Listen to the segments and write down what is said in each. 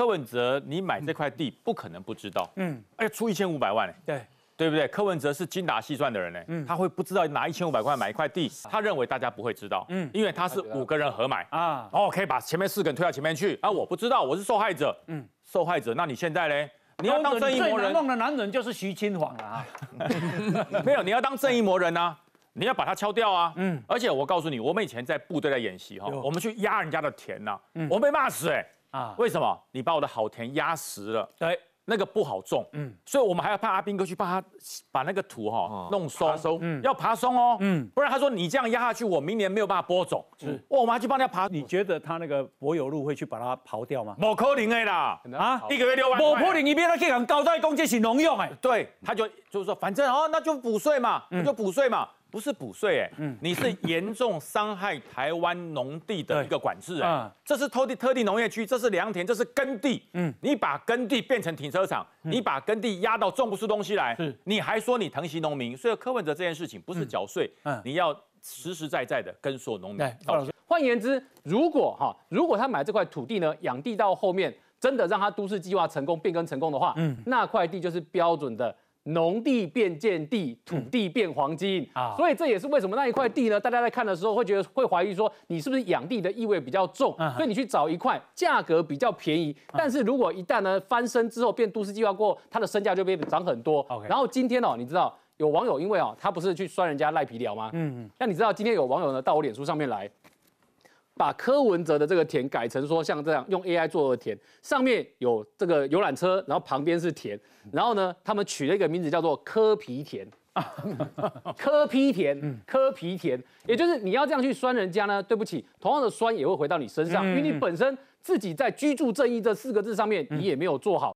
柯文哲，你买这块地不可能不知道。嗯，哎，出一千五百万嘞。对，对不对？柯文哲是精打细算的人嗯，他会不知道拿一千五百块买一块地，他认为大家不会知道。嗯，因为他是五个人合买啊，哦，可以把前面四个人推到前面去啊，我不知道，我是受害者。嗯，受害者，那你现在嘞？正义魔人，弄的男人就是徐清煌啊。没有，你要当正义魔人啊，你要把他敲掉啊。嗯，而且我告诉你，我们以前在部队在演习哈，我们去压人家的田呐，我被骂死哎。啊，为什么你把我的好田压实了？对，那个不好种。嗯，所以我们还要派阿兵哥去帮他把那个土哈弄松松，要爬松哦。嗯，不然他说你这样压下去，我明年没有办法播种。是，我们还去帮他爬。你觉得他那个柏油路会去把它刨掉吗？抹坡林哎啦，啊，一个月六万。抹坡林，一边他建很高，再工，建起农用哎。对，他就就是说，反正哦，那就补税嘛，就补税嘛。不是补税哎，你是严重伤害台湾农地的一个管制哎，这是特地特地农业区，这是良田，这是耕地，嗯，你把耕地变成停车场，你把耕地压到种不出东西来，是，你还说你疼惜农民，所以柯文哲这件事情不是缴税，嗯，你要实实在在的跟所农民，对，换言之，如果哈，如果他买这块土地呢，养地到后面真的让他都市计划成功变更成功的话，嗯，那块地就是标准的。农地变建地，土地变黄金啊！所以这也是为什么那一块地呢？大家在看的时候会觉得会怀疑说，你是不是养地的意味比较重？所以你去找一块价格比较便宜，但是如果一旦呢翻身之后变都市计划过，它的身价就变涨很多。然后今天哦，你知道有网友因为哦，他不是去摔人家赖皮寮吗？嗯嗯。那你知道今天有网友呢到我脸书上面来？把柯文哲的这个田改成说像这样用 AI 做的田，上面有这个游览车，然后旁边是田，然后呢，他们取了一个名字叫做柯皮田，柯皮田，柯皮田，也就是你要这样去酸人家呢，对不起，同样的酸也会回到你身上，因为你本身自己在居住正义这四个字上面你也没有做好。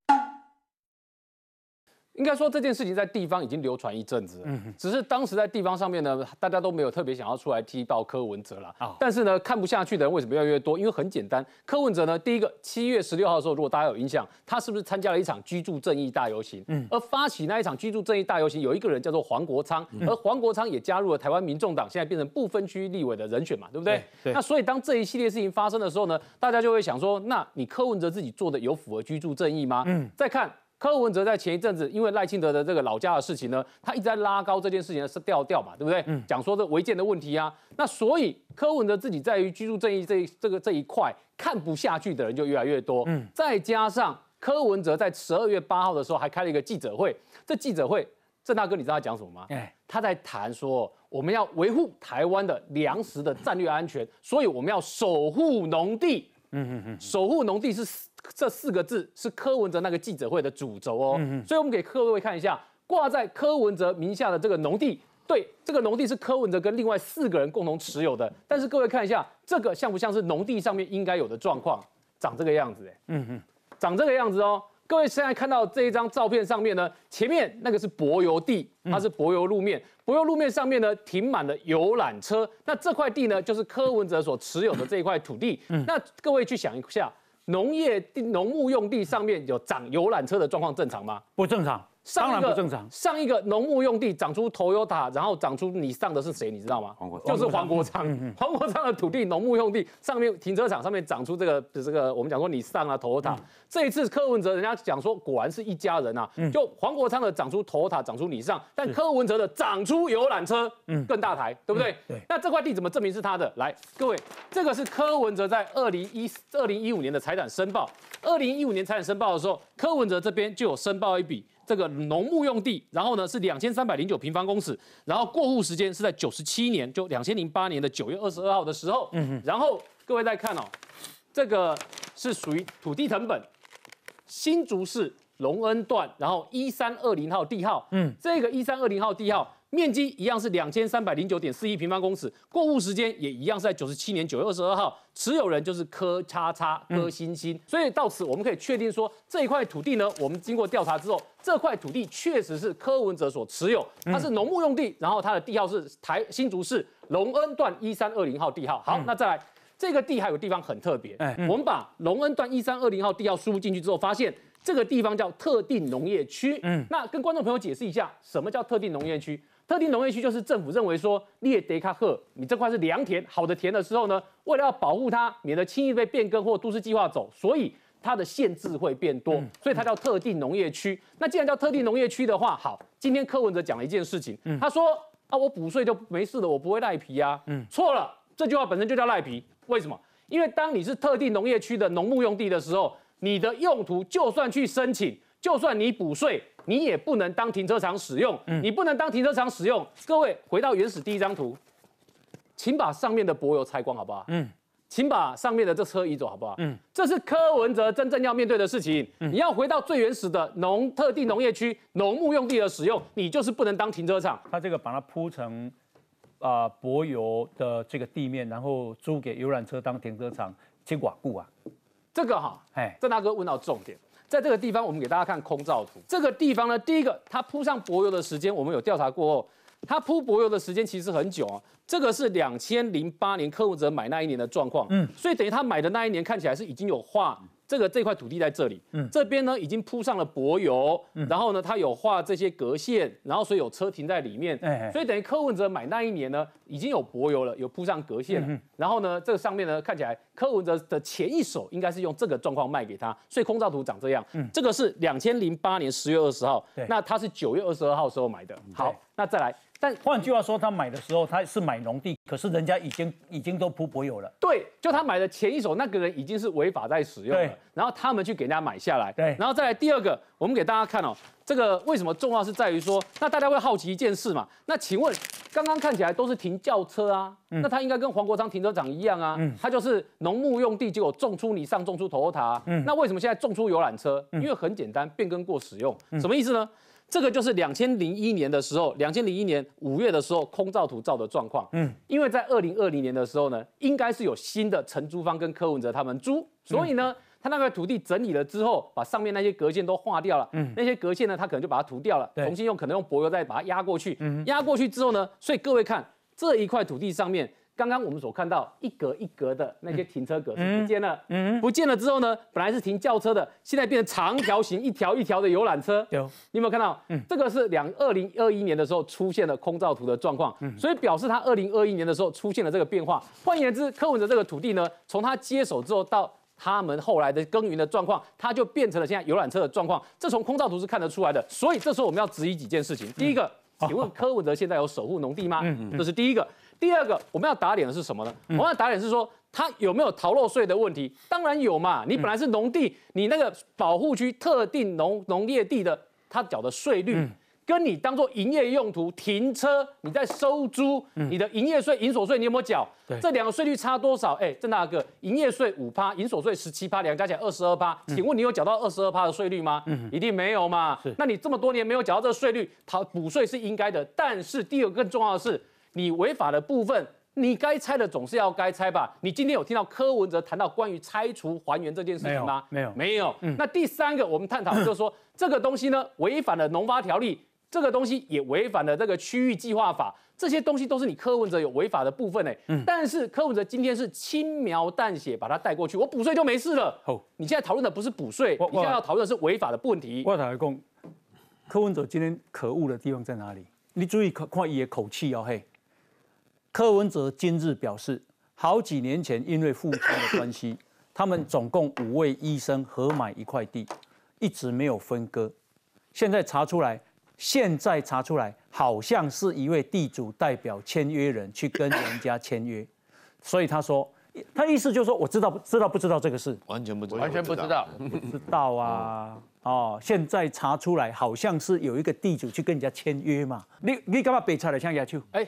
应该说这件事情在地方已经流传一阵子，嗯，只是当时在地方上面呢，大家都没有特别想要出来踢爆柯文哲了但是呢，看不下去的人为什么越越多？因为很简单，柯文哲呢，第一个七月十六号的时候，如果大家有印象，他是不是参加了一场居住正义大游行？嗯，而发起那一场居住正义大游行，有一个人叫做黄国昌，而黄国昌也加入了台湾民众党，现在变成不分区立委的人选嘛，对不对？那所以当这一系列事情发生的时候呢，大家就会想说，那你柯文哲自己做的有符合居住正义吗？嗯，再看。柯文哲在前一阵子，因为赖清德的这个老家的事情呢，他一直在拉高这件事情的调调嘛，对不对？讲说这违建的问题啊，那所以柯文哲自己在于居住正义这这个这一块看不下去的人就越来越多。嗯，再加上柯文哲在十二月八号的时候还开了一个记者会，这记者会，郑大哥你知道他讲什么吗？哎，他在谈说我们要维护台湾的粮食的战略安全，所以我们要守护农地。嗯嗯嗯，守护农地是这四个字是柯文哲那个记者会的主轴哦。嗯所以我们给各位看一下挂在柯文哲名下的这个农地，对，这个农地是柯文哲跟另外四个人共同持有的。但是各位看一下，这个像不像是农地上面应该有的状况？长这个样子哎，嗯哼，长这个样子哦。各位现在看到这一张照片上面呢，前面那个是柏油地，它是柏油路面，柏油路面上面呢停满了游览车，那这块地呢就是柯文哲所持有的这一块土地。那各位去想一下，农业、农牧用地上面有长游览车的状况正常吗？不正常。上一个上一个，农牧用地长出头尤塔，然后长出你上的是谁？你知道吗？就是黄国昌。黄国昌的土地，农牧用地上面停车场上面长出这个这个，我们讲说你上啊头尤塔。这一次柯文哲人家讲说，果然是一家人啊。就黄国昌的长出头尤塔，长出你上，但柯文哲的长出游览车，嗯，更大台，对不对？对。那这块地怎么证明是他的？来，各位，这个是柯文哲在二零一二零一五年的财产申报。二零一五年财产申报的时候，柯文哲这边就有申报一笔。这个农牧用地，然后呢是两千三百零九平方公尺，然后过户时间是在九十七年，就两千零八年的九月二十二号的时候。嗯，然后各位再看哦，这个是属于土地成本，新竹市龙恩段，然后一三二零号地号。嗯，这个一三二零号地号。面积一样是两千三百零九点四一平方公尺，过户时间也一样是在九十七年九月二十二号，持有人就是柯叉叉柯星星。所以到此我们可以确定说，这一块土地呢，我们经过调查之后，这块土地确实是柯文哲所持有，它是农牧用地，然后它的地号是台新竹市隆恩段一三二零号地号。好，那再来这个地还有地方很特别，哎，我们把隆恩段一三二零号地号输入进去之后，发现这个地方叫特定农业区。嗯，那跟观众朋友解释一下，什么叫特定农业区？特定农业区就是政府认为说列德卡赫，你这块是良田好的田的时候呢，为了要保护它，免得轻易被变更或都市计划走，所以它的限制会变多，所以它叫特定农业区。那既然叫特定农业区的话，好，今天柯文哲讲了一件事情，他说啊，我补税就没事了，我不会赖皮啊。嗯，错了，这句话本身就叫赖皮。为什么？因为当你是特定农业区的农牧用地的时候，你的用途就算去申请，就算你补税。你也不能当停车场使用，你不能当停车场使用。各位回到原始第一张图，请把上面的柏油拆光好不好？嗯，请把上面的这车移走好不好？嗯，这是柯文哲真正要面对的事情。你要回到最原始的农特定农业区农牧用地的使用，你就是不能当停车场。他这个把它铺成啊柏油的这个地面，然后租给游览车当停车场，牵寡固啊？这个哈，哎，郑大哥问到重点。在这个地方，我们给大家看空照图。这个地方呢，第一个，它铺上柏油的时间，我们有调查过后，它铺柏油的时间其实很久啊。这个是两千零八年客户哲买那一年的状况，嗯，所以等于他买的那一年看起来是已经有画。这个这块土地在这里，这边呢已经铺上了柏油，然后呢，他有画这些隔线，然后所以有车停在里面，所以等于柯文哲买那一年呢已经有柏油了，有铺上隔线了，然后呢，这个上面呢看起来柯文哲的前一手应该是用这个状况卖给他，所以空照图长这样，这个是两千零八年十月二十号，那他是九月二十二号时候买的，好。那再来，但换句话说，他买的时候他是买农地，可是人家已经已经都铺国有了。对，就他买的前一手那个人已经是违法在使用了。然后他们去给人家买下来。对，然后再来第二个，我们给大家看哦，这个为什么重要是在于说，那大家会好奇一件事嘛？那请问，刚刚看起来都是停轿车啊，那他应该跟黄国昌停车场一样啊，他就是农牧用地，就有种出你上，种出头塔。嗯，那为什么现在种出游览车？因为很简单，变更过使用，什么意思呢？这个就是两千零一年的时候，两千零一年五月的时候空照图照的状况。嗯，因为在二零二零年的时候呢，应该是有新的承租方跟柯文哲他们租，所以呢，他那块土地整理了之后，把上面那些隔线都划掉了。嗯，那些隔线呢，他可能就把它涂掉了，重新用可能用柏油再把它压过去。嗯，压过去之后呢，所以各位看这一块土地上面。刚刚我们所看到一格一格的那些停车格是不见了，嗯，不见了之后呢，本来是停轿车的，现在变成长条形一条一条的游览车。有，你有没有看到？嗯，这个是两二零二一年的时候出现的空照图的状况，嗯，所以表示它二零二一年的时候出现了这个变化。换言之，柯文哲这个土地呢，从他接手之后到他们后来的耕耘的状况，它就变成了现在游览车的状况，这从空照图是看得出来的。所以这时候我们要质疑几件事情，第一个，请问柯文哲现在有守护农地吗？嗯嗯，这是第一个。第二个我们要打脸的是什么呢？我们要打脸是说他有没有逃漏税的问题？当然有嘛！你本来是农地，你那个保护区特定农农业地的，他缴的税率，跟你当做营业用途停车，你在收租，你的营业税、营所税，你有没有缴？这两个税率差多少？哎，郑大哥，营业税五趴，营所税十七趴，两个加起来二十二趴。请问你有缴到二十二趴的税率吗？嗯，一定没有嘛。那你这么多年没有缴到这个税率，逃补税是应该的。但是第二个更重要的是。你违法的部分，你该拆的总是要该拆吧？你今天有听到柯文哲谈到关于拆除还原这件事情吗？没有，没有。嗯，那第三个我们探讨就是说，这个东西呢违反了农发条例，这个东西也违反了这个区域计划法，这些东西都是你柯文哲有违法的部分诶。嗯，但是柯文哲今天是轻描淡写把它带过去，我补税就没事了。哦，你现在讨论的不是补税，你现在要讨论的是违法的问题。我讲讲，柯文哲今天可恶的地方在哪里？你注意看看伊的口气哦嘿。柯文哲今日表示，好几年前因为父亲的关系，他们总共五位医生合买一块地，一直没有分割。现在查出来，现在查出来好像是一位地主代表签约人去跟人家签约，所以他说，他意思就是说，我知道，知道不知道这个事，完全不知道，完全不知道，不知道啊。哦，现在查出来好像是有一个地主去跟人家签约嘛，你你干嘛北差的像亚秋？求？哎，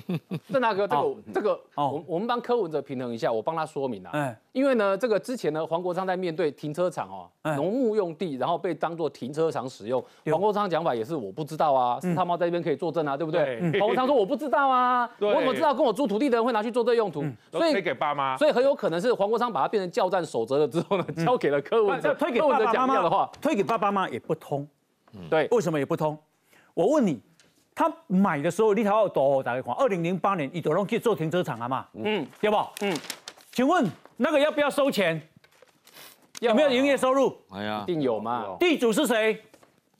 郑大哥，这个这个，哦，我我们帮柯文哲平衡一下，我帮他说明啊。哎，因为呢，这个之前呢，黄国昌在面对停车场哦，农牧用地，然后被当作停车场使用，黄国昌讲法也是我不知道啊，是他妈在这边可以作证啊，对不对？黄国昌说我不知道啊，我怎么知道跟我租土地的人会拿去做这用途？所以给爸妈，所以很有可能是黄国昌把它变成教战守则了之后呢，交给了柯文哲。推给爸样的话，推。给爸爸妈也不通，嗯，对，为什么也不通？我问你，他买的时候你陶宛多打个款，二零零八年你都能去做停车场啊嘛，嗯，对不？嗯，请问那个要不要收钱？有没有营业收入？哎呀，一定有嘛。地主是谁？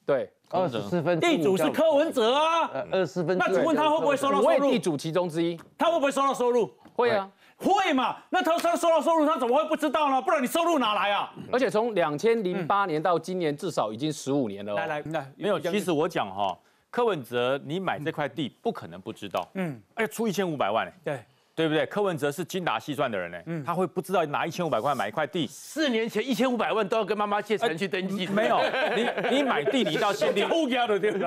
对，二十四分。地主是柯文哲啊，二十四分。那请问他会不会收到收入？地主其中之一，他会不会收到收入？会啊。会嘛？那他他收到收入，他怎么会不知道呢？不然你收入哪来啊？而且从两千零八年到今年，至少已经十五年了。来来来，没有其实我讲哈，柯文哲，你买这块地，不可能不知道。嗯。哎，出一千五百万诶。对。对不对？柯文哲是精打细算的人呢，他会不知道拿一千五百块买一块地？四年前一千五百万都要跟妈妈借钱去登记。没有，你你买地你到县 地，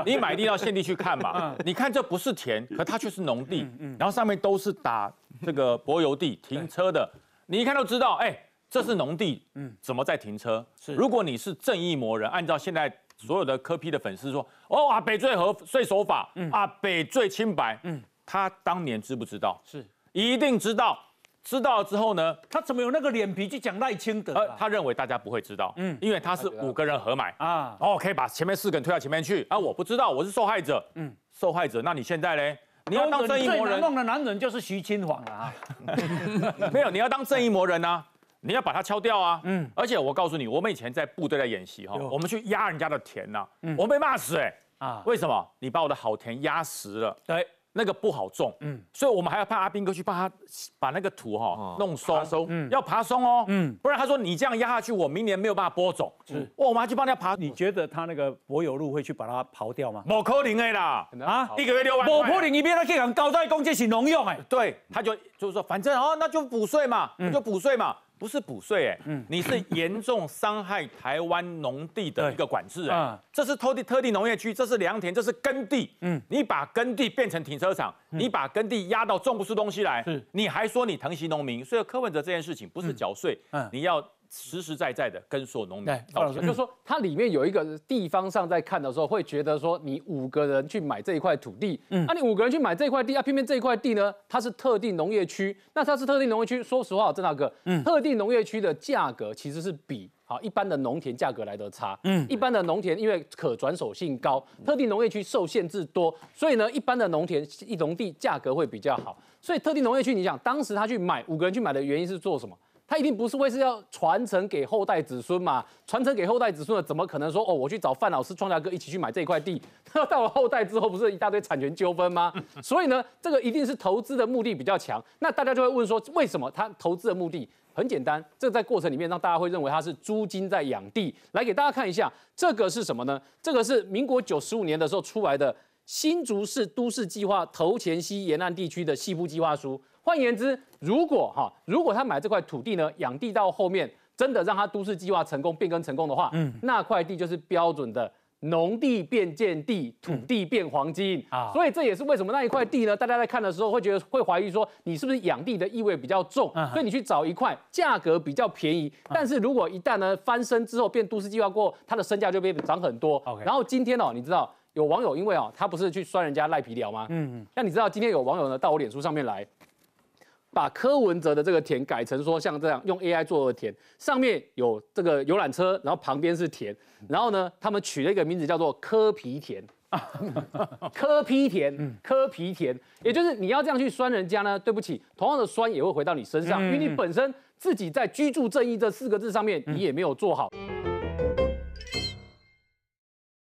你买地到现地去看嘛。你看这不是田，可它却是农地，然后上面都是打这个柏油地停车的，你一看都知道，哎，这是农地。嗯，怎么在停车？是。如果你是正义魔人，按照现在所有的柯批的粉丝说，哦啊北最合税守法，啊北最清白。嗯，他当年知不知道？是。一定知道，知道了之后呢，他怎么有那个脸皮去讲赖清德？呃，他认为大家不会知道，嗯，因为他是五个人合买啊，哦，可以把前面四个人推到前面去啊，我不知道，我是受害者，嗯，受害者，那你现在嘞？正义魔人，弄的男人就是徐清煌啊，没有，你要当正义魔人呐，你要把他敲掉啊，嗯，而且我告诉你，我们以前在部队在演习哈，我们去压人家的田呐，嗯，我被骂死哎，啊，为什么？你把我的好田压实了，对。那个不好种，嗯，所以我们还要派阿兵哥去帮他把那个土哈弄松，松，嗯，要爬松哦，嗯，不然他说你这样压下去，我明年没有办法播种，嗯，哇，我们还去帮他爬，你觉得他那个柏油路会去把它刨掉吗？不可能的啊，一个月六万，不可能，你别那去搞在公家起农用，哎，对，他就就是说反正哦，那就补税嘛，就补税嘛。不是补税哎，你是严重伤害台湾农地的一个管制哎，这是特地特地农业区，这是良田，这是耕地，嗯，你把耕地变成停车场，你把耕地压到种不出东西来，是，你还说你疼惜农民，所以柯文哲这件事情不是缴税，嗯，你要。实实在在的跟所有农民，就是说，它里面有一个地方上在看的时候，会觉得说，你五个人去买这一块土地，嗯，那你五个人去买这块地，啊，偏偏这一块地呢，它是特定农业区，那它是特定农业区，说实话，郑大哥，嗯，特定农业区的价格其实是比好一般的农田价格来得差，嗯，一般的农田因为可转手性高，特定农业区受限制多，所以呢，一般的农田一农地价格会比较好，所以特定农业区，你想当时他去买五个人去买的原因是做什么？他一定不是为是要传承给后代子孙嘛？传承给后代子孙的，怎么可能说哦？我去找范老师、庄家哥一起去买这块地，到了后代之后不是一大堆产权纠纷吗？所以呢，这个一定是投资的目的比较强。那大家就会问说，为什么他投资的目的很简单？这在过程里面让大家会认为他是租金在养地。来给大家看一下，这个是什么呢？这个是民国九十五年的时候出来的新竹市都市计划头前溪沿岸地区的西部计划书。换言之，如果哈，如果他买这块土地呢，养地到后面真的让他都市计划成功变更成功的话，嗯，那块地就是标准的农地变建地，土地变黄金啊。所以这也是为什么那一块地呢，大家在看的时候会觉得会怀疑说，你是不是养地的意味比较重？所以你去找一块价格比较便宜，但是如果一旦呢翻身之后变都市计划过，它的身价就变涨很多。然后今天哦，你知道有网友因为哦，他不是去摔人家赖皮聊吗？嗯嗯。那你知道今天有网友呢到我脸书上面来？把柯文哲的这个田改成说像这样用 AI 做的田，上面有这个游览车，然后旁边是田，然后呢，他们取了一个名字叫做柯皮田，柯皮田，柯皮田，也就是你要这样去酸人家呢，对不起，同样的酸也会回到你身上，因为你本身自己在居住正义这四个字上面你也没有做好。